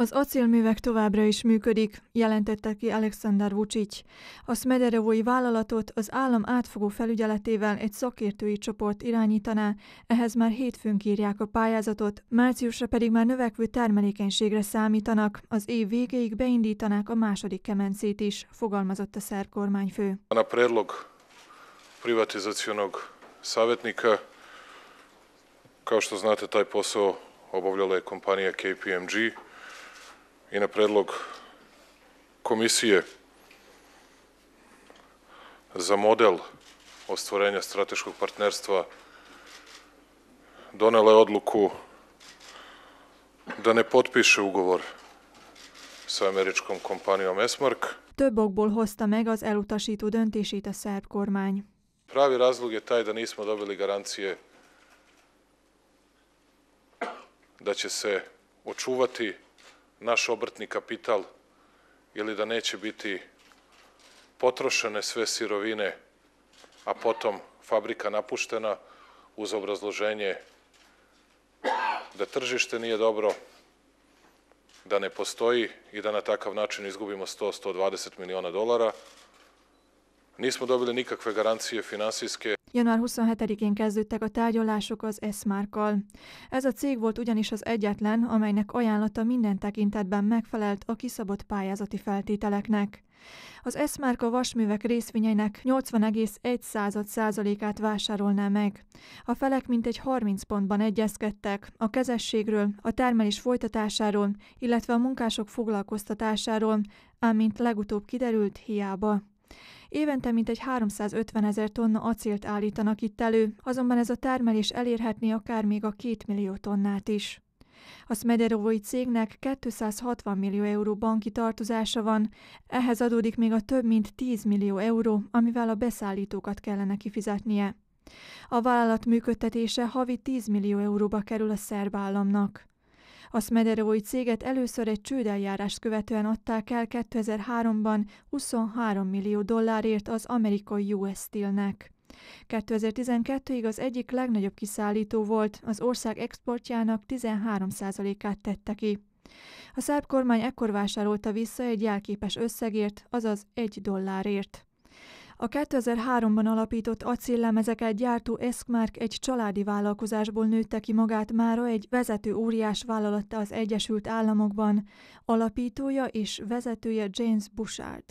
Az acélművek továbbra is működik, jelentette ki Alexander Vucic. A Smederevói vállalatot az állam átfogó felügyeletével egy szakértői csoport irányítaná, ehhez már hétfőn írják a pályázatot, márciusra pedig már növekvő termelékenységre számítanak, az év végéig beindítanák a második kemencét is, fogalmazott a szerb kormányfő. A predlog privatizációnak szavetnika, kao što znate, taj posao obavljala je kompanija KPMG, i na predlog Komisije za model ostvorenja strateškog partnerstva donela je odluku da ne potpiše ugovor sa američkom kompanijom Esmark. Több okból hozta meg az elutasító döntését a szerb kormány. Pravi razlog je taj da nismo dobili garancije da će se očuvati naš obrtni kapital ili da neće biti potrošene sve sirovine, a potom fabrika napuštena uz obrazloženje da tržište nije dobro, da ne postoji i da na takav način izgubimo 100-120 miliona dolara. Nismo dobili nikakve garancije financijske. Január 27-én kezdődtek a tárgyalások az esmár Ez a cég volt ugyanis az egyetlen, amelynek ajánlata minden tekintetben megfelelt a kiszabott pályázati feltételeknek. Az ESZMÁRKA vasművek részvényeinek 80,1%-át vásárolná meg. A felek mintegy 30 pontban egyezkedtek a kezességről, a termelés folytatásáról, illetve a munkások foglalkoztatásáról, ám mint legutóbb kiderült, hiába. Évente mintegy 350 ezer tonna acélt állítanak itt elő, azonban ez a termelés elérhetné akár még a 2 millió tonnát is. A Smederovói cégnek 260 millió euró banki tartozása van, ehhez adódik még a több mint 10 millió euró, amivel a beszállítókat kellene kifizetnie. A vállalat működtetése havi 10 millió euróba kerül a szerb államnak. A Smederói céget először egy csődeljárást követően adták el 2003-ban 23 millió dollárért az amerikai US Steelnek. 2012-ig az egyik legnagyobb kiszállító volt, az ország exportjának 13%-át tette ki. A szerb kormány ekkor vásárolta vissza egy jelképes összegért, azaz 1 dollárért. A 2003-ban alapított acéllemezeket gyártó Eskmark egy családi vállalkozásból nőtte ki magát mára egy vezető óriás vállalatta az Egyesült Államokban, alapítója és vezetője James Bushard.